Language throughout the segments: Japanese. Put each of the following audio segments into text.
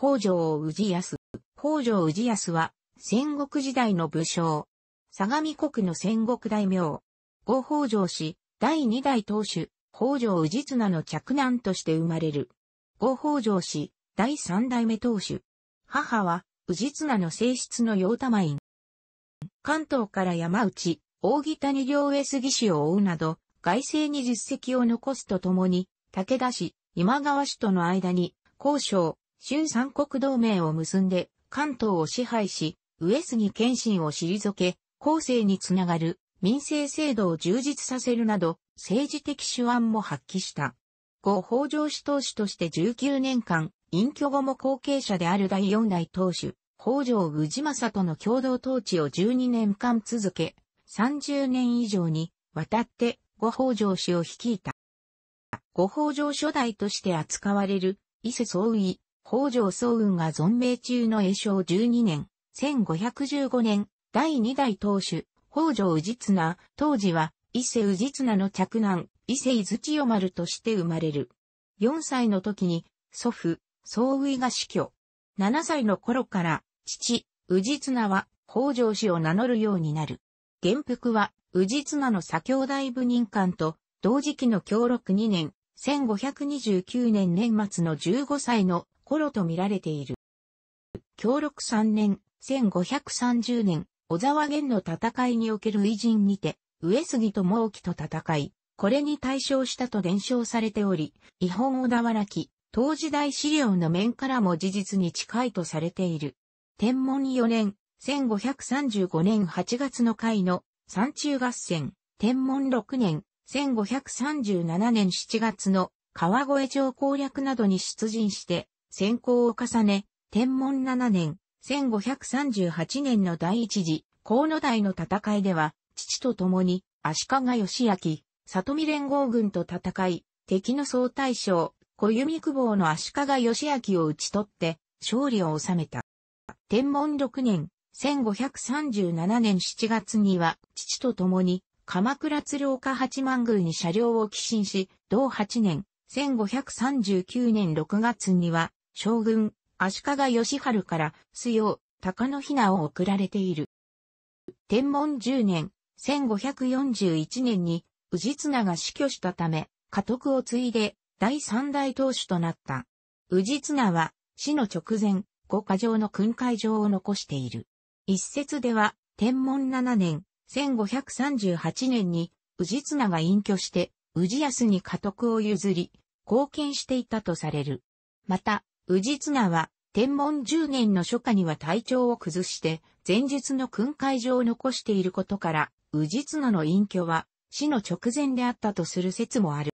北条氏康。北条氏康は、戦国時代の武将。相模国の戦国大名。五北条氏、第二代当主、北条氏綱の嫡男として生まれる。五北条氏、第三代目当主。母は、氏綱の正室の陽玉院。関東から山内、大木谷両上杉氏を追うなど、外政に実績を残すとともに、武田氏、今川氏との間に、交渉、春三国同盟を結んで、関東を支配し、上杉謙信を退け、後世につながる民政制度を充実させるなど、政治的手腕も発揮した。後北条氏当主として19年間、隠居後も後継者である第四代当主、北条氏政との共同統治を12年間続け、30年以上に渡って後北条氏を率いた。後北条初代として扱われる伊勢総尉、北条早雲が存命中の栄正12年、1515年、第2代当主、北条氏綱、当時は、伊勢氏綱の嫡男、伊勢伊豆千代丸として生まれる。4歳の時に、祖父、総宇が死去。7歳の頃から、父、氏綱は、北条氏を名乗るようになる。元服は、氏綱の左兄弟部任官と、同時期の協力2年、1529年年末の15歳の頃と見られている。協力3年、1530年、小沢源の戦いにおける偉人にて、上杉と毛木と戦い、これに対象したと伝承されており、違本小田原記、当時代資料の面からも事実に近いとされている。天文4年、1535年8月の会の山中合戦、天文6年、1537年7月の川越城攻略などに出陣して、選考を重ね、天文7年、1538年の第一次、河野台の戦いでは、父と共に、足利義明、里見連合軍と戦い、敵の総大将、小弓久保の足利義明を討ち取って、勝利を収めた。天文6年、1537年7月には、父と共に、鎌倉鶴岡八幡宮に車両を寄進し、同8年、1539年6月には、将軍、足利義春から、須陽、高野ひなを送られている。天文10年、1541年に、治綱が死去したため、家督を継いで、第三代当主となった。治綱は、死の直前、五箇条の訓戒状を残している。一説では、天文7年、1538年に、治綱が隠居して、治康に家督を譲り、貢献していたとされる。また、宇治綱は、天文10年の初夏には体調を崩して、前述の訓戒状を残していることから、宇治綱の隠居は、死の直前であったとする説もある。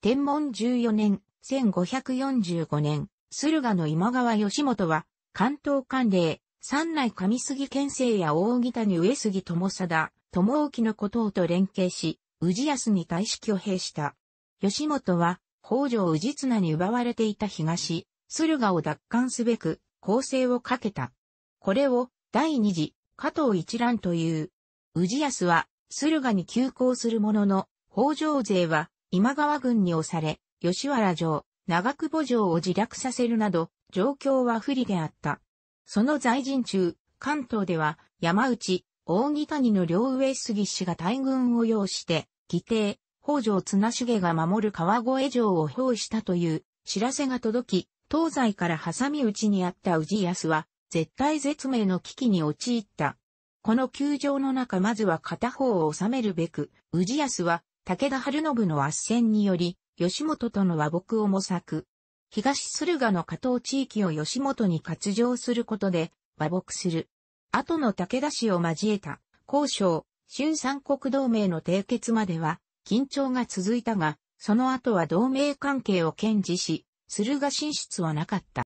天文14年、1545年、駿河の今川義元は、関東管令、三内上杉県政や大木谷上杉友貞、友沖のことをと連携し、宇治安に大使を兵した。義元は、北条氏綱に奪われていた東、駿河を奪還すべく攻勢をかけた。これを第二次加藤一覧という。氏康は駿河に急行するものの、北条勢は今川軍に押され、吉原城、長久保城を自略させるなど、状況は不利であった。その在陣中、関東では山内、大木谷の両上杉氏が大軍を要して、義弟、北条綱重が守る川越城を包囲したという知らせが届き、東西から挟み撃ちにあった氏康は、絶対絶命の危機に陥った。この球場の中まずは片方を収めるべく、氏康は武田晴信の圧戦により、吉本との和睦を模索。東駿河の加藤地域を吉本に割譲することで和睦する。後の武田氏を交えた、交渉、春三国同盟の締結までは、緊張が続いたが、その後は同盟関係を堅持し、駿河進出はなかった。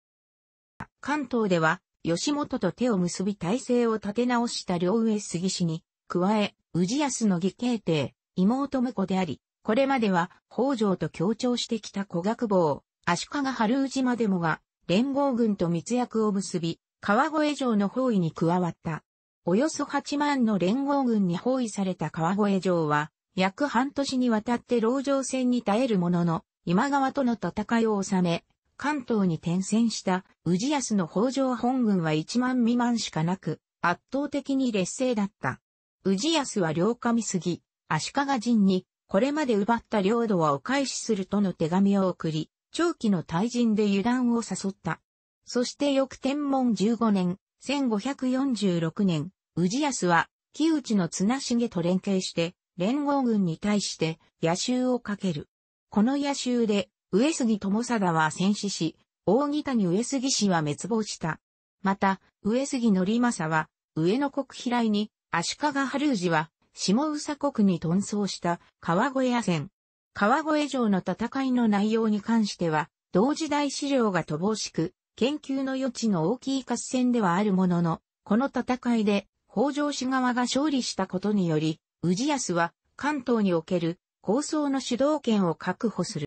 関東では、吉本と手を結び体制を立て直した両上杉氏に、加え、氏康の義兄弟、妹婿であり、これまでは北条と協調してきた小学坊、足利春氏までもが、連合軍と密約を結び、川越城の包囲に加わった。およそ8万の連合軍に包囲された川越城は、約半年にわたって籠城戦に耐えるものの、今川との戦いを収め、関東に転戦した宇治安の北条本軍は1万未満しかなく、圧倒的に劣勢だった。宇治安は両上杉、足利陣に、これまで奪った領土はお返しするとの手紙を送り、長期の退陣で油断を誘った。そして翌天文15年、1546年、宇治安は、木内の綱重と連携して、連合軍に対して野襲をかける。この野襲で、上杉友貞は戦死し、大木谷上杉氏は滅亡した。また、上杉則政は、上野国平井に、足利春氏は、下宇佐国に遁走した川越野戦。川越城の戦いの内容に関しては、同時代資料が乏しく、研究の余地の大きい合戦ではあるものの、この戦いで、北条氏側が勝利したことにより、氏康は関東における構想の主導権を確保する。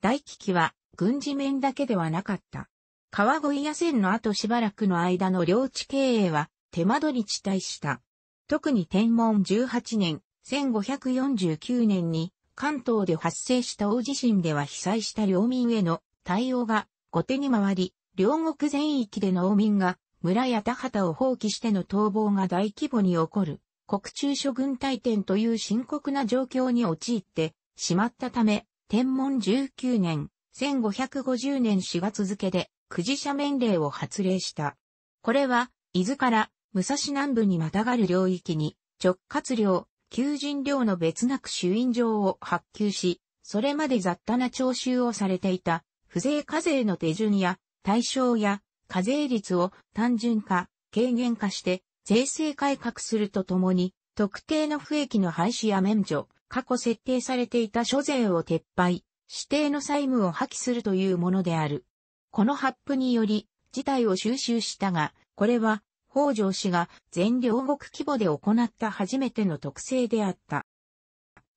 大危機は軍事面だけではなかった。川越野戦の後しばらくの間の領地経営は手間取り地帯した。特に天文18年、1549年に関東で発生した大地震では被災した領民への対応が後手に回り、両国全域で農民が村や田畑を放棄しての逃亡が大規模に起こる。国中諸軍隊店という深刻な状況に陥ってしまったため、天文19年、1550年4月付で、くじ者命令を発令した。これは、伊豆から武蔵南部にまたがる領域に、直轄領、求人領の別なく主因状を発給し、それまで雑多な徴収をされていた、不税課税の手順や、対象や、課税率を単純化、軽減化して、税制改革するとともに、特定の不益の廃止や免除、過去設定されていた諸税を撤廃、指定の債務を破棄するというものである。この発布により、事態を収集したが、これは、北条氏が全領国規模で行った初めての特性であった。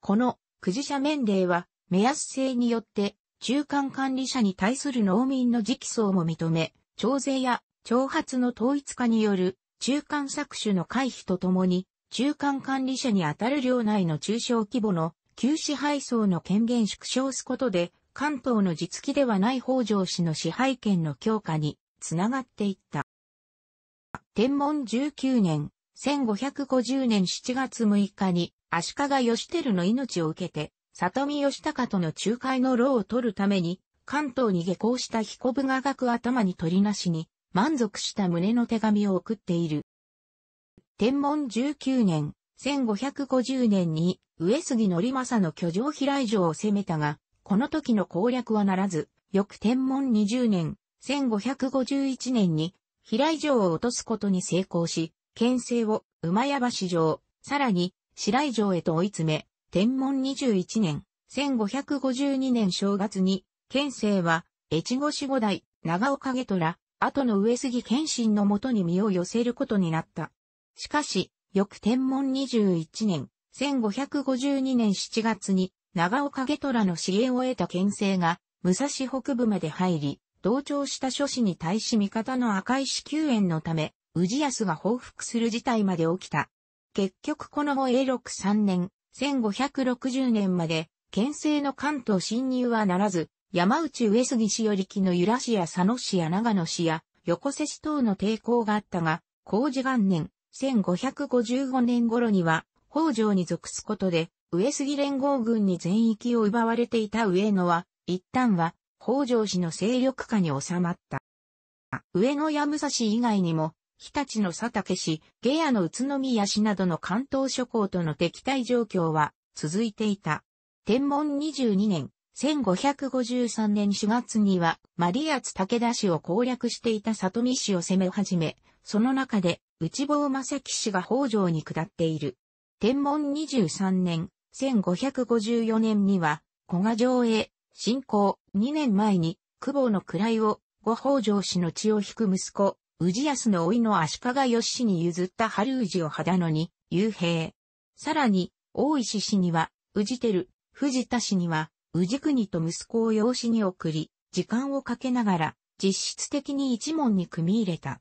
この、くじ者免令は、目安制によって、中間管理者に対する農民の直訴も認め、徴税や、挑発の統一化による中間搾取の回避とともに、中間管理者にあたる領内の中小規模の旧支配層の権限縮小すことで、関東の実機ではない北条氏の支配権の強化につながっていった。天文19年、1550年7月6日に、足利義輝の命を受けて、里見義孝との仲介の労を取るために、関東に下校した彦部が学頭に取りなしに、満足した旨の手紙を送っている。天文19年、1550年に上杉則政の居城平井城を攻めたが、この時の攻略はならず、翌天文20年、1551年に平井城を落とすことに成功し、県政を馬屋橋城、さらに白井城へと追い詰め、天文21年、1552年正月に、県政は越後守護代、長岡下虎、後の上杉謙信のもとに身を寄せることになった。しかし、翌天文21年、1552年7月に、長岡ト虎の支援を得た県政が、武蔵北部まで入り、同調した諸子に対し味方の赤石救援のため、宇治康が報復する事態まで起きた。結局この後永禄3年、1560年まで、県政の関東侵入はならず、山内上杉氏より木の揺らしや佐野市や長野市や横瀬市等の抵抗があったが、工事元年、1555年頃には、北条に属すことで、上杉連合軍に全域を奪われていた上野は、一旦は、北条氏の勢力下に収まった。上野や武蔵以外にも、日立の佐竹市、下野の宇都宮市などの関東諸港との敵対状況は続いていた。天文22年、1553年4月には、マリアツ武田氏を攻略していた里見氏を攻め始め、その中で、内房正樹氏が北条に下っている。天文23年、1554年には、古賀城へ、進行、2年前に、久保の位を、後北条氏の血を引く息子、宇治康のいの足利義氏に譲った春宇治を肌野に、幽閉。さらに、大石氏には、宇てる、藤田氏には、宇治国と息子を養子に送り、時間をかけながら、実質的に一門に組み入れた。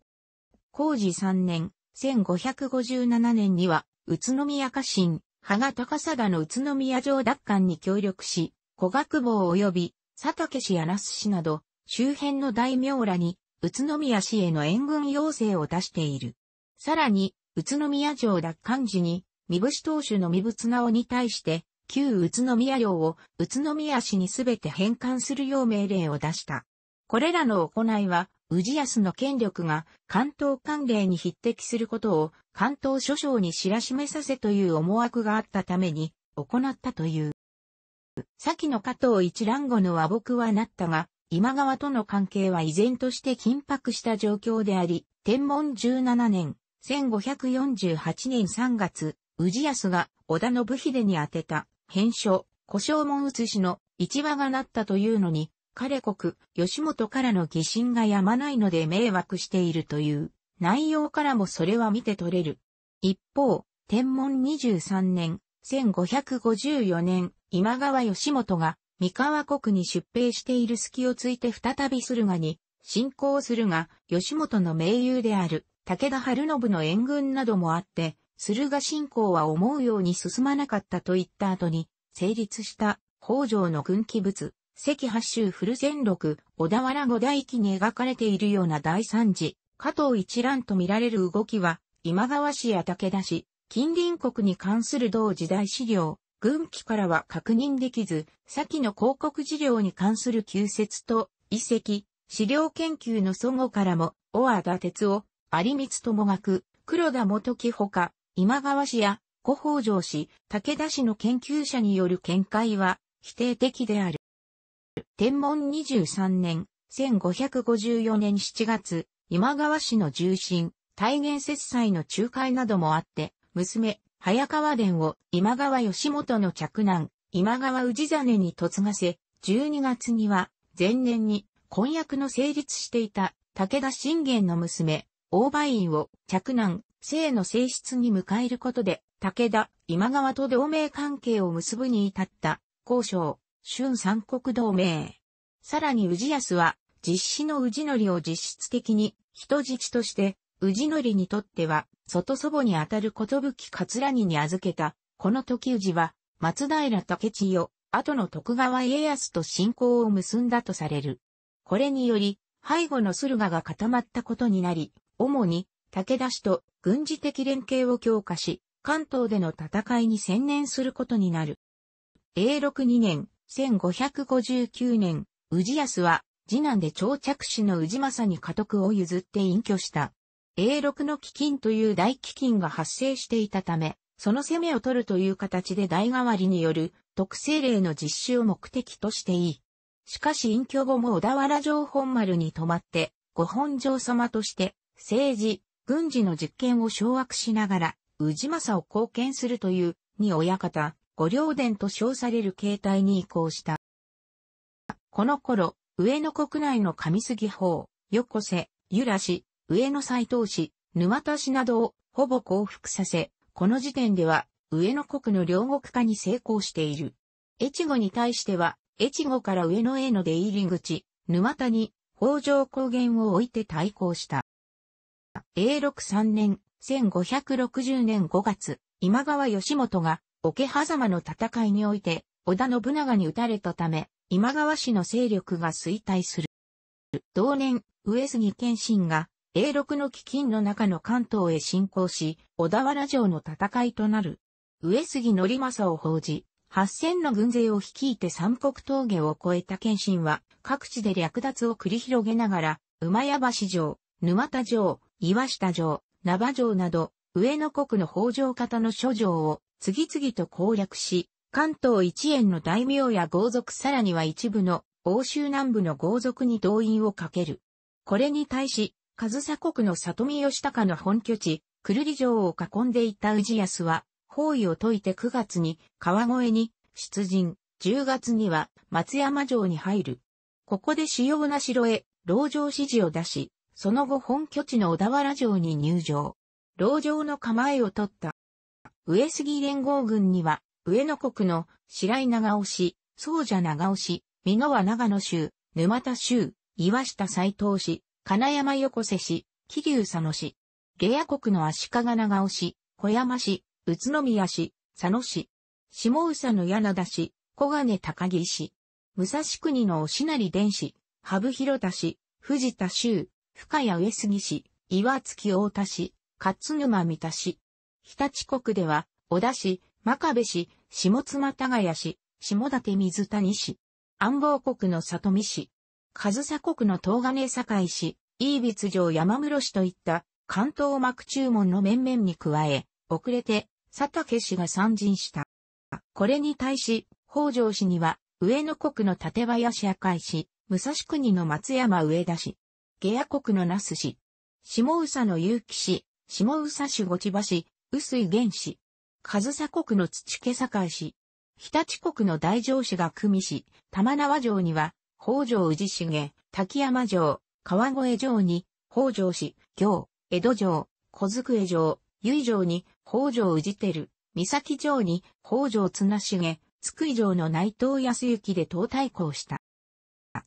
工事3年、1557年には、宇都宮家臣、羽賀高貞の宇都宮城奪還に協力し、古学坊及び佐竹氏や那須氏など、周辺の大名らに、宇都宮市への援軍要請を出している。さらに、宇都宮城奪還時に、三伏当主の三伏直に対して、旧宇都宮領を宇都宮市にすべて返還するよう命令を出した。これらの行いは、宇治安の権力が関東関令に匹敵することを関東諸将に知らしめさせという思惑があったために行ったという。先の加藤一蘭後の和睦はなったが、今川との関係は依然として緊迫した状況であり、天文17年、1548年3月、宇治安が織田信秀に宛てた変書、古正門写しの一話がなったというのに、彼国、吉本からの疑心がやまないので迷惑しているという内容からもそれは見て取れる。一方、天文23年、1554年、今川義元が三河国に出兵している隙をついて再び駿河に侵攻するが、吉本の盟友である武田春信の援軍などもあって、駿河信仰は思うように進まなかったと言った後に、成立した北条の軍記物、赤八州古全録、小田原五大記に描かれているような大惨事、加藤一覧と見られる動きは、今川氏や武田氏、近隣国に関する同時代資料、軍記からは確認できず、先の広告事業に関する旧説と、遺跡、資料研究の祖語からも、小和田哲夫、有光友学、黒田元木ほか、今川氏や古北条氏、武田氏の研究者による見解は否定的である。天文23年、1554年7月、今川氏の重臣、大元節祭の仲介などもあって、娘、早川伝を今川義元の嫡男、今川氏真に嫁がせ、12月には、前年に婚約の成立していた武田信玄の娘、大梅院を嫡男、性の性質に迎えることで、武田、今川と同盟関係を結ぶに至った、交渉、春三国同盟。さらに氏康は、実施の氏則を実質的に、人質として、氏則にとっては、外祖母にあたることぶき桂木に預けた、この時氏は、松平武千代、後の徳川家康と信仰を結んだとされる。これにより、背後の駿河が固まったことになり、主に武田氏と軍事的連携を強化し、関東での戦いに専念することになる。永禄2年、1559年、宇治康は、次男で長着氏の宇治政に家督を譲って隠居した。永禄の飢饉という大飢饉が発生していたため、その攻めを取るという形で代替わりによる特性例の実施を目的としていい。しかし隠居後も小田原城本丸に泊まって、御本城様として、政治、軍事の実権を掌握しながら、宇治政を貢献するという、に親方、御両殿と称される形態に移行した。この頃、上野国内の上杉法、横瀬、由良氏、上野斎藤氏、沼田氏などをほぼ降伏させ、この時点では、上野国の両国化に成功している。越後に対しては、越後から上野への出入り口、沼田に、北条高原を置いて対抗した。永禄3年、1560年5月、今川義元が、桶狭間の戦いにおいて、織田信長に撃たれたため、今川氏の勢力が衰退する。同年、上杉謙信が、永禄の飢饉の中の関東へ侵攻し、小田原城の戦いとなる。上杉則政を報じ、八千の軍勢を率いて三国峠を越えた謙信は、各地で略奪を繰り広げながら、馬屋橋城、沼田城、岩下城、名場城など、上野国の北条方の諸城を次々と攻略し、関東一円の大名や豪族さらには一部の欧州南部の豪族に動員をかける。これに対し、上佐国の里見義高の本拠地、久留里城を囲んでいた宇治康は、包囲を解いて9月に川越に出陣、10月には松山城に入る。ここで主要な城へ、籠城指示を出し、その後本拠地の小田原城に入城。牢城の構えを取った。上杉連合軍には、上野国の白井長尾氏、宗者長尾氏、美濃は長野州、沼田州、岩下斎藤氏、金山横瀬氏、桐生佐野氏。レア国の足利長尾氏、小山市、宇都宮市、佐野市。下宇佐の柳田市、小金高木市。武蔵国のおしなり伝市、羽生広田市、藤田州、深谷上杉市、岩月大田市、勝沼三田市。日立国では、小田市、真壁市、下妻田谷市、下館水谷市。安房国の里見市。上総国の東金堺市、飯筆城山室市といった関東幕注文の面々に加え、遅れて佐竹氏が参陣した。これに対し、北条氏には、上野国の立林赤井市、武蔵国の松山上田市、ゲア国のナス市。下佐の結城市、下佐市ご千葉市、薄井源市。和佐国の土家境市。日立国の大城市が組市、玉縄城には、北条氏重、滝山城、川越城に、北条氏、行、江戸城、小机城、由城に、北条氏照、三崎城に、北条綱重、津久井城の内藤康之で党対抗した。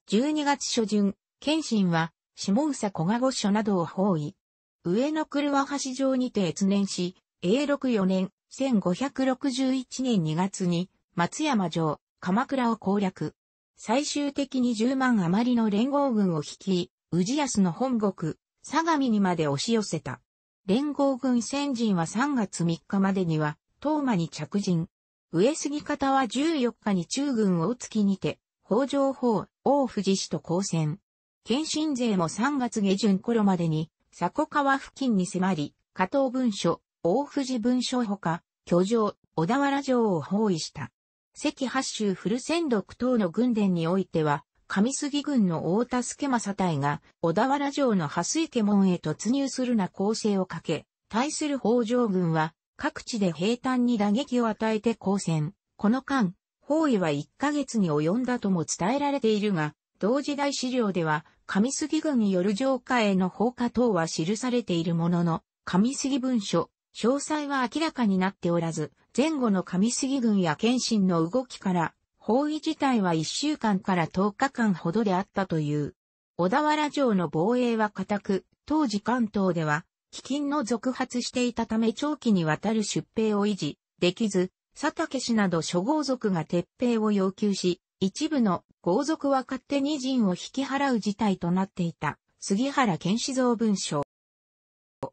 12月初旬、謙信は、下総小賀御所などを包囲。上野車橋城にて越年し、永禄4年、1561年2月に、松山城、鎌倉を攻略。最終的に10万余りの連合軍を率い、治安の本国、相模にまで押し寄せた。連合軍先陣は3月3日までには、東馬に着陣。上杉方は14日に中軍大月にて、北条法、王富士氏と交戦。謙信勢も3月下旬頃までに、佐古川付近に迫り、加藤文書、大藤文書ほか、居城、小田原城を包囲した。関八州古仙六等の軍殿においては、上杉軍の大田助正隊が小田原城の蓮池門へ突入するな攻勢をかけ、対する北条軍は各地で平坦に打撃を与えて抗戦。この間、包囲は1ヶ月に及んだとも伝えられているが、同時代資料では、上杉軍による城下への放火等は記されているものの、上杉文書、詳細は明らかになっておらず、前後の上杉軍や謙信の動きから、包囲自体は1週間から10日間ほどであったという。小田原城の防衛は固く、当時関東では、飢饉の続発していたため長期にわたる出兵を維持できず、佐竹氏など諸豪族が撤兵を要求し、一部の豪族は勝手に陣を引き払う事態となっていた、杉原健志蔵文書。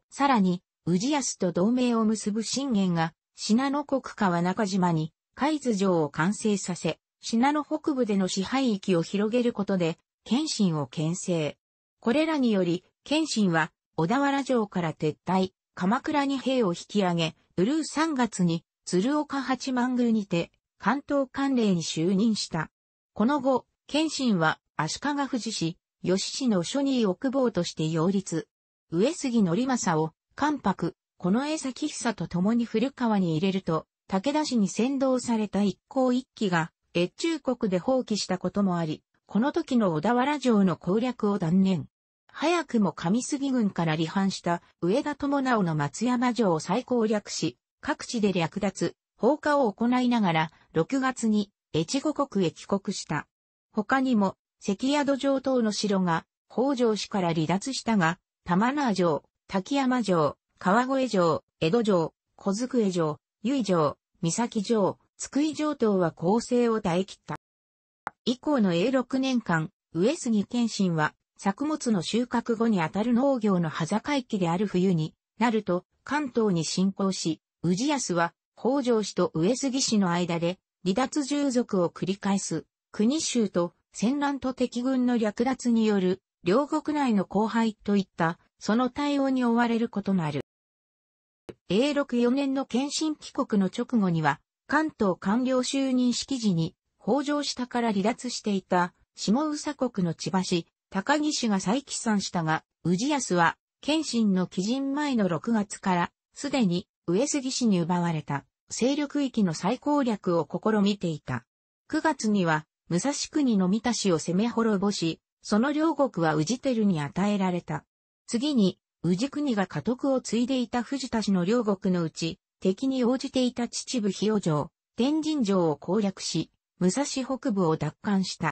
さらに、宇治康と同盟を結ぶ信玄が、信濃国川中島に、海津城を完成させ、信濃北部での支配域を広げることで、謙信を牽制。これらにより、謙信は、小田原城から撤退、鎌倉に兵を引き上げ、ブルー3月に、鶴岡八幡宮にて、関東官令に就任した。この後、謙信は足利富士氏、吉氏の初任奥坊として擁立。上杉則政を、関白、この江崎久と共に古川に入れると、武田氏に先導された一行一揆が、越中国で放棄したこともあり、この時の小田原城の攻略を断念。早くも上杉軍から離反した上田智直の松山城を再攻略し、各地で略奪、放火を行いながら、6月に越後国へ帰国した。他にも、関宿城等の城が、北条氏から離脱したが、玉名城、滝山城、川越城、江戸城、小机城、由城、三崎城、津久井城等は構成を耐え切った。以降の永6年間、上杉謙信は、作物の収穫後にあたる農業の端境期である冬になると、関東に侵攻し、宇治安は、北条氏と上杉氏の間で、離脱従属を繰り返す、国衆と戦乱と敵軍の略奪による、両国内の荒廃といった、その対応に追われることある。永禄4年の献身帰国の直後には、関東官僚就任式時に、北条下から離脱していた、下宇佐国の千葉市、高木氏が再起算したが、宇治康は、謙信の基人前の6月から、すでに上杉氏に奪われた。勢力域の再攻略を試みていた。9月には、武蔵国の三田氏を攻め滅ぼし、その両国は宇治テルに与えられた。次に、宇治国が家督を継いでいた藤田氏の両国のうち、敵に応じていた秩父日与城、天神城を攻略し、武蔵北部を奪還した。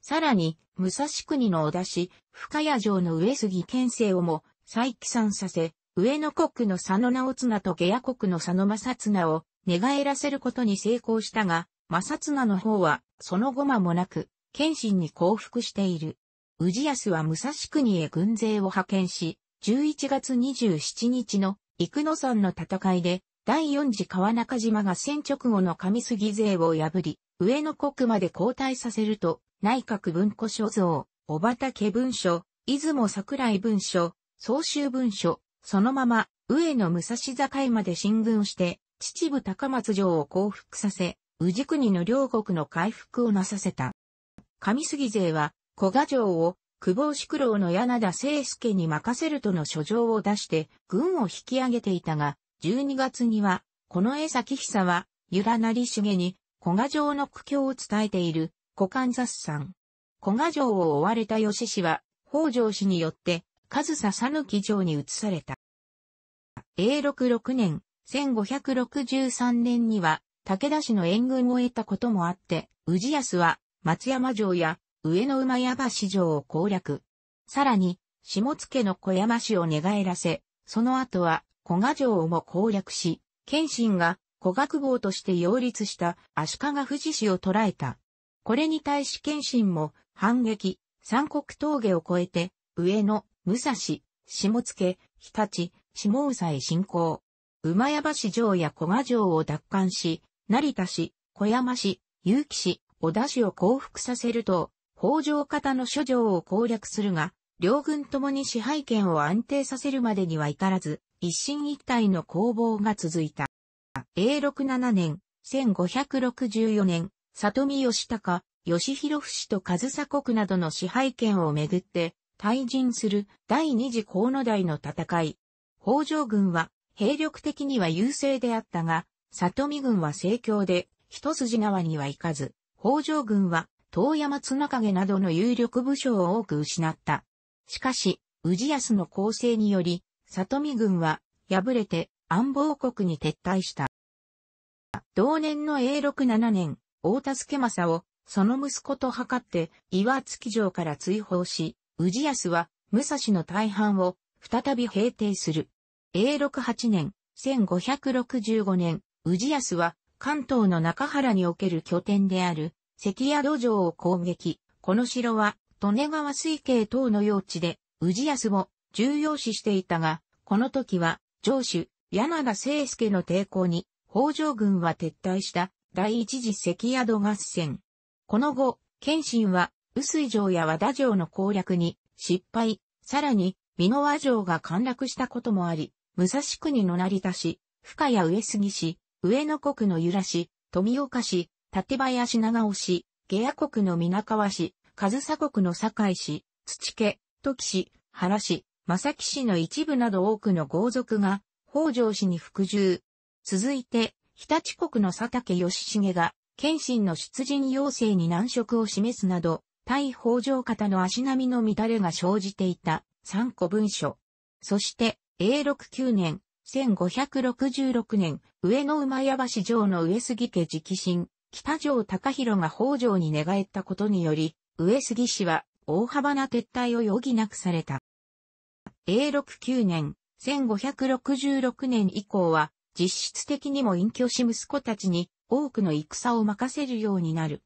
さらに、武蔵国の小田氏、深谷城の上杉県政をも再起算させ、上野国の佐野直綱と下野国の佐野正綱を寝返らせることに成功したが、正綱の方は、その後間もなく、謙信に降伏している。宇治康は武蔵国へ軍勢を派遣し、11月27日の幾野山の戦いで、第四次川中島が戦直後の上杉勢を破り、上野国まで交代させると、内閣文庫所蔵、小畑文書、出雲桜井文書、総集文書、そのまま、上野武蔵境まで進軍して、秩父高松城を降伏させ、宇治国の両国の回復をなさせた。上杉勢は、古賀城を、久保九郎の柳田清介に任せるとの書状を出して、軍を引き上げていたが、12月には、この江崎久は、由良成重に、古賀城の苦境を伝えている、古関雑さん。古賀城を追われた吉氏は、北条氏によって、上サヌキ城に移された。永禄6年、1563年には、武田氏の援軍を得たこともあって、宇治康は松山城や上野馬山市城を攻略。さらに、下野の小山市を寝返らせ、その後は小賀城をも攻略し、謙信が小学坊として擁立した足利富士を捕らえた。これに対し謙信も反撃、三国峠を越えて、上野、武蔵、下野、日立、下宇佐へ侵攻。馬山市城や小賀城を奪還し、成田市、小山市、結城市、小田市を降伏させると、北条方の諸城を攻略するが、両軍ともに支配権を安定させるまでには至らず、一進一退の攻防が続いた。永禄7年、1564年、里見義高、義弘氏と上総国などの支配権をめぐって、退陣する第二次河野台の戦い。北条軍は兵力的には優勢であったが、里見軍は盛況で一筋縄には行かず、北条軍は遠山綱影などの有力武将を多く失った。しかし、氏康の攻勢により、里見軍は敗れて安保国に撤退した。同年の永禄7年、大田助正をその息子と図って岩月城から追放し、氏康は、武蔵の大半を、再び平定する。永禄8年、1565年、氏康は、関東の中原における拠点である、関宿城を攻撃。この城は、利根川水系等の用地で、氏康を重要視していたが、この時は、城主、柳田聖介の抵抗に、北条軍は撤退した、第一次関宿合戦。この後、謙信は、薄井城や和田城の攻略に失敗、さらに、美濃和城が陥落したこともあり、武蔵国の成田市、深谷上杉市、上野国の由良市、富岡市、立林長尾市、下屋国の皆川市、上佐国の堺市、土家、土岐市、原市、正木市の一部など多くの豪族が、北条氏に服従。続いて、日立国の佐竹義重が、謙信の出陣要請に難色を示すなど、対北条方の足並みの乱れが生じていた三個文書。そして、永禄9年、1566年、上野馬屋橋城の上杉家直進、北条高広が北条に寝返ったことにより、上杉氏は大幅な撤退を余儀なくされた。永禄9年、1566年以降は、実質的にも隠居し息子たちに多くの戦を任せるようになる。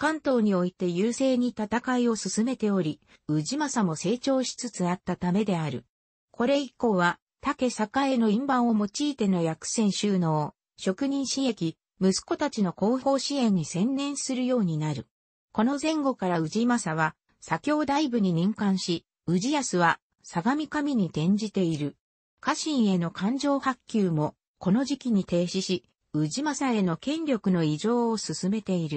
関東において優勢に戦いを進めており、氏政も成長しつつあったためである。これ以降は、竹栄の印判を用いての薬船収納、職人刺激、息子たちの広報支援に専念するようになる。この前後から氏政は、左京大部に任官し、氏康は、相模神に転じている。家臣への感情発給も、この時期に停止し、氏政への権力の異常を進めている。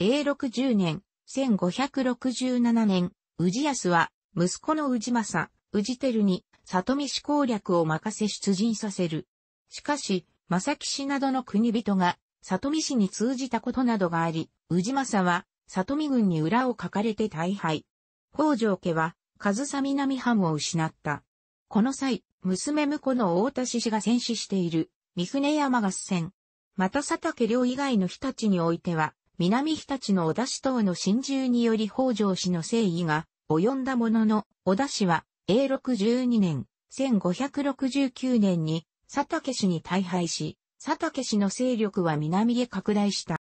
a 六0年、1567年、宇治康は、息子の宇治政、宇治輝に、里見氏攻略を任せ出陣させる。しかし、正木氏などの国人が、里見氏に通じたことなどがあり、宇治政は、里見軍に裏をかかれて大敗。北条家は、上総南藩を失った。この際、娘婿の大田氏氏が戦死している、三船山合戦。また佐竹領以外のたちにおいては、南日立の小田市等の真珠により北条氏の誠意が及んだものの、小田氏は、永禄12年、1569年に、佐竹氏に大敗し、佐竹氏の勢力は南へ拡大した。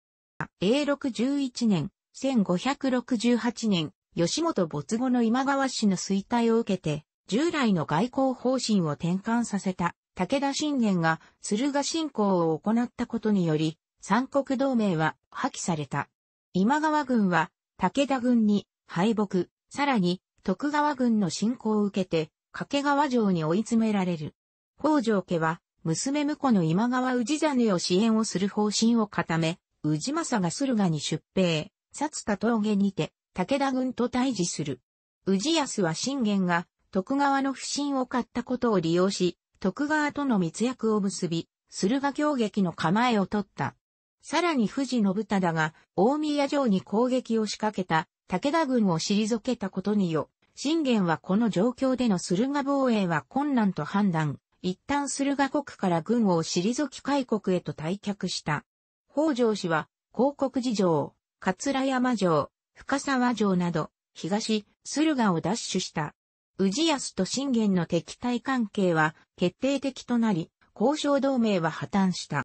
永禄11年、1568年、吉本没後の今川氏の衰退を受けて、従来の外交方針を転換させた武田信玄が鶴ヶ信仰を行ったことにより、三国同盟は破棄された。今川軍は武田軍に敗北、さらに徳川軍の侵攻を受けて掛川城に追い詰められる。北条家は娘婿の今川氏真を支援をする方針を固め、氏政が駿河に出兵、薩田峠にて武田軍と対峙する。氏康は信玄が徳川の不信を買ったことを利用し、徳川との密約を結び、駿河京劇の構えを取った。さらに富士信忠が大宮城に攻撃を仕掛けた武田軍を退けたことによ、信玄はこの状況での駿河防衛は困難と判断、一旦駿河国から軍を退き開国へと退却した。北条氏は、広国寺城、桂山城、深沢城など、東、駿河を奪取した。宇治康と信玄の敵対関係は決定的となり、交渉同盟は破綻した。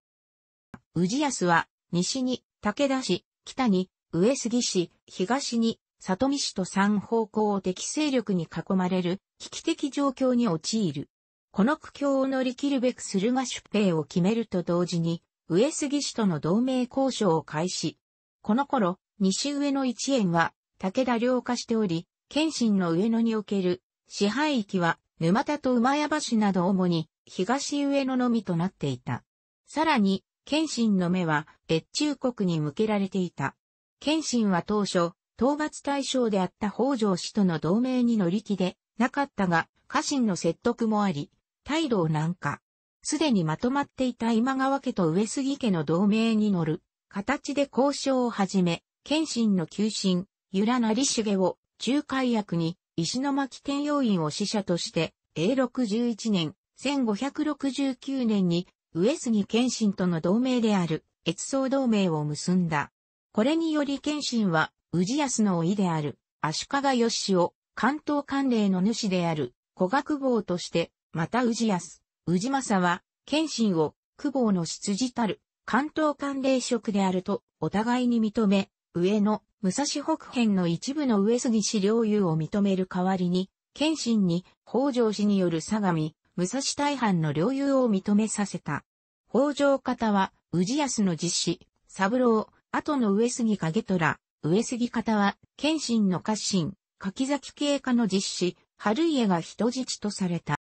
氏康は、西に武田氏、北に上杉氏、東に里見氏と三方向を敵勢力に囲まれる危機的状況に陥る。この苦境を乗り切るべく駿河出兵を決めると同時に、上杉氏との同盟交渉を開始。この頃、西上の一円は武田領下しており、謙信の上野における支配域は沼田と馬屋橋など主に東上野のみとなっていた。さらに、謙信の目は越中国に向けられていた。謙信は当初、討伐対象であった北条氏との同盟に乗り気でなかったが、家臣の説得もあり、態度を軟化。すでにまとまっていた今川家と上杉家の同盟に乗る形で交渉を始め、謙信の旧臣、由良成重を仲介役に石巻天要院を使者として、永禄11年、1569年に上杉謙信との同盟である、越僧同盟を結んだ。これにより謙信は、氏康の甥である、足利義を、関東関連の主である、古学坊として、また氏康、氏政は、謙信を、久保の執事たる、関東関連職であると、お互いに認め、上野、武蔵北辺の一部の上杉氏領有を認める代わりに、謙信に、北条氏による相模、武蔵大藩の領有を認めさせた。北条方は、氏康の実子、三郎、後の上杉景虎、上杉方は、謙信の家臣、柿崎経過の実子、春家が人質とされた。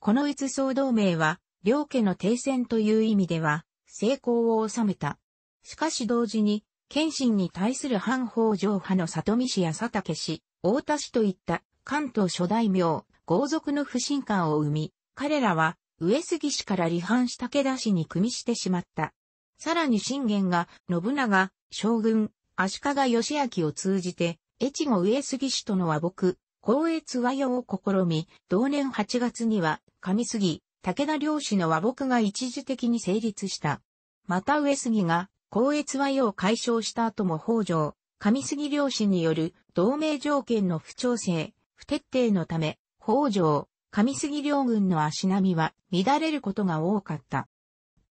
この越総同盟は、両家の停戦という意味では、成功を収めた。しかし同時に、謙信に対する反北条派の里見氏や佐竹氏、大田氏といった関東諸大名、豪族の不信感を生み、彼らは上杉氏から離反した武田氏に組みしてしまった。さらに信玄が信長、将軍、足利義明を通じて、越後上杉氏との和睦、光越和洋を試み、同年8月には上杉、武田領氏の和睦が一時的に成立した。また上杉が、光越和洋を解消した後も北条、上杉領氏による同盟条件の不調整、不徹底のため、北条、上杉両軍の足並みは乱れることが多かった。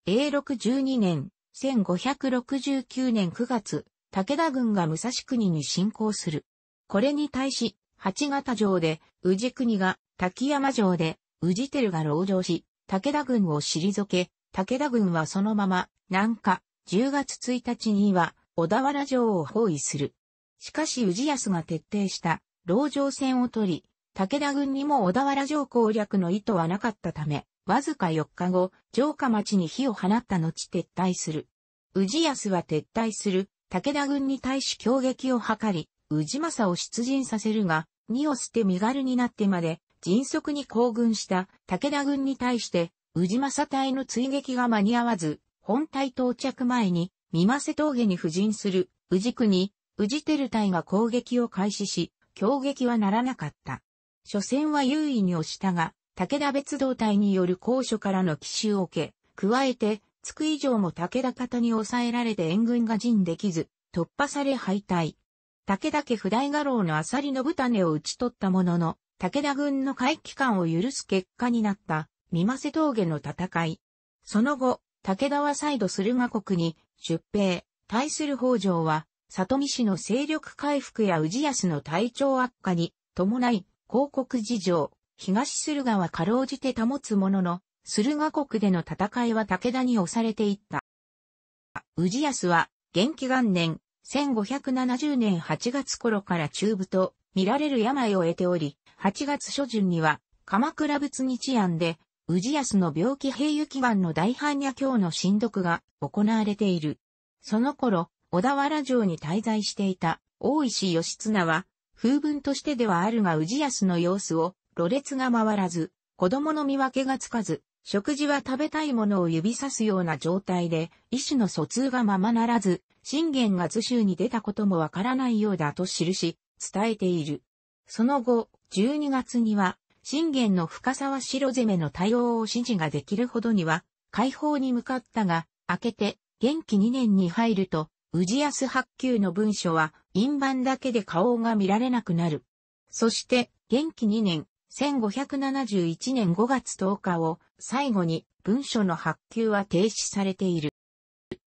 永禄12年、1569年9月、武田軍が武蔵国に侵攻する。これに対し、八方城で、宇治国が、滝山城で、宇治照が籠城し、武田軍を退け、武田軍はそのまま、南下、10月1日には、小田原城を包囲する。しかし宇治安が徹底した、籠城戦を取り、武田軍にも小田原城攻略の意図はなかったため、わずか4日後、城下町に火を放った後撤退する。宇治康は撤退する、武田軍に対し強撃を図り、宇治政を出陣させるが、荷を捨て身軽になってまで、迅速に行軍した武田軍に対して、宇治政隊の追撃が間に合わず、本隊到着前に、三瀬峠に布陣する、宇に、国、治テル隊が攻撃を開始し、強撃はならなかった。初戦は優位に押したが、武田別動隊による高所からの奇襲を受け、加えて、津久以上も武田方に抑えられて援軍が陣できず、突破され敗退。武田家不大画廊のアサリの種を討ち取ったものの、武田軍の回帰感を許す結果になった、三瀬峠の戦い。その後、武田は再度駿河国に出兵、対する北条は、里見氏の勢力回復や氏康の体調悪化に伴い、広告事情、東駿河はかろうじて保つものの、駿河国での戦いは武田に押されていった。氏康は、元気元年、1570年8月頃から中部と見られる病を得ており、8月初旬には、鎌倉仏日庵で、氏康の病気平癒祈願の大般若経の親読が行われている。その頃、小田原城に滞在していた大石義綱は、風文としてではあるが氏康の様子を、ろ列が回らず、子供の見分けがつかず、食事は食べたいものを指さすような状態で、医師の疎通がままならず、信玄が図州に出たこともわからないようだと記し、伝えている。その後、12月には、信玄の深沢城攻めの対応を指示ができるほどには、解放に向かったが、明けて、元気2年に入ると、宇治康発給の文書は、印判だけで顔が見られなくなる。そして、元気2年、1571年5月10日を最後に文書の発給は停止されている。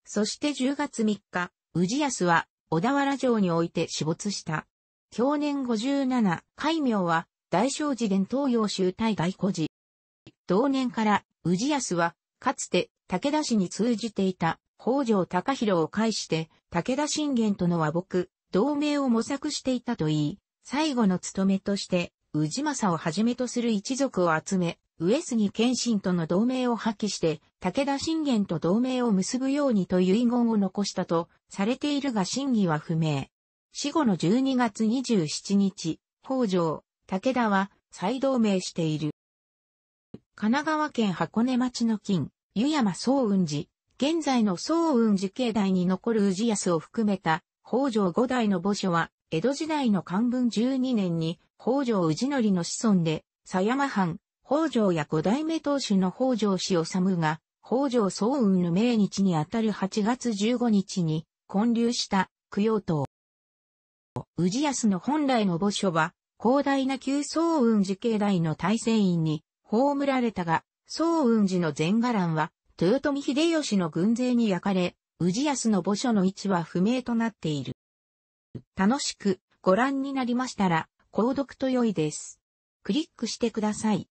そして10月3日、宇治康は小田原城において死没した。去年57、戒名は大正寺伝東洋州対外古寺。同年から宇治康は、かつて武田氏に通じていた北条高弘を介して武田信玄との和睦、同盟を模索していたといい、最後の務めとして、宇治政をはじめとする一族を集め、上杉謙信との同盟を破棄して、武田信玄と同盟を結ぶようにと遺言を残したと、されているが真偽は不明。死後の12月27日、北条、武田は再同盟している。神奈川県箱根町の金、湯山総雲寺、現在の総雲寺境内に残る宇治康を含めた北条五代の墓所は、江戸時代の漢文12年に北条治則の子孫で、狭山藩、北条や五代目当主の北条氏治が、北条総雲の命日にあたる8月15日に、建立した供養塔。治康の本来の墓所は、広大な旧総雲寺境内の大聖院に葬られたが、総雲寺の前伽藍は、豊臣秀吉の軍勢に焼かれ、氏康の墓所の位置は不明となっている。楽しくご覧になりましたら、購読と良いです。クリックしてください。